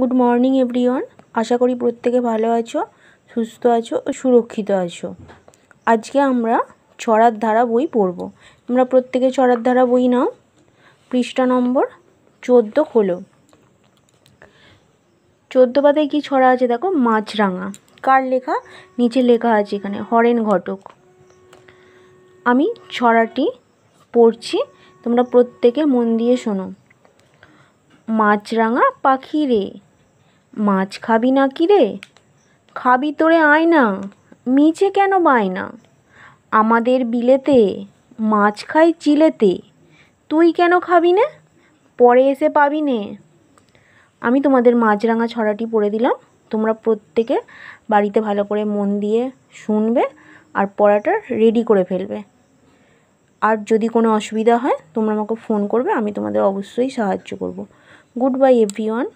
good morning everyone আশা করি প্রত্যেকে ভালো আছো সুস্থ আছো ও সুরক্ষিত আছো আজকে আমরা ছড়ার ধারা বই পড়ব আমরা প্রত্যেকে ছড়ার ধারা বই নাও পৃষ্ঠা নম্বর চোদ্দো খোলো চোদ্দ পাতায় কী ছড়া আছে দেখো মাছরাঙা কার লেখা নিচে লেখা আছে এখানে হরেন ঘটক আমি ছড়াটি পড়ছি তোমরা প্রত্যেকে মন দিয়ে শোনো মাছরাঙা পাখি রে মাছ খাবি না কি রে খাবি তোরে আয় না মিছে কেন বায় না আমাদের বিলেতে মাছ খাই চিলেতে তুই কেন খাবি না পরে এসে পাবি নে আমি তোমাদের মাছরাঙা ছড়াটি পড়ে দিলাম তোমরা প্রত্যেকে বাড়িতে ভালো করে মন দিয়ে শুনবে আর পড়াটা রেডি করে ফেলবে আর যদি কোনো অসুবিধা হয় তোমরা আমাকে ফোন করবে আমি তোমাদের অবশ্যই সাহায্য করব goodbye everyone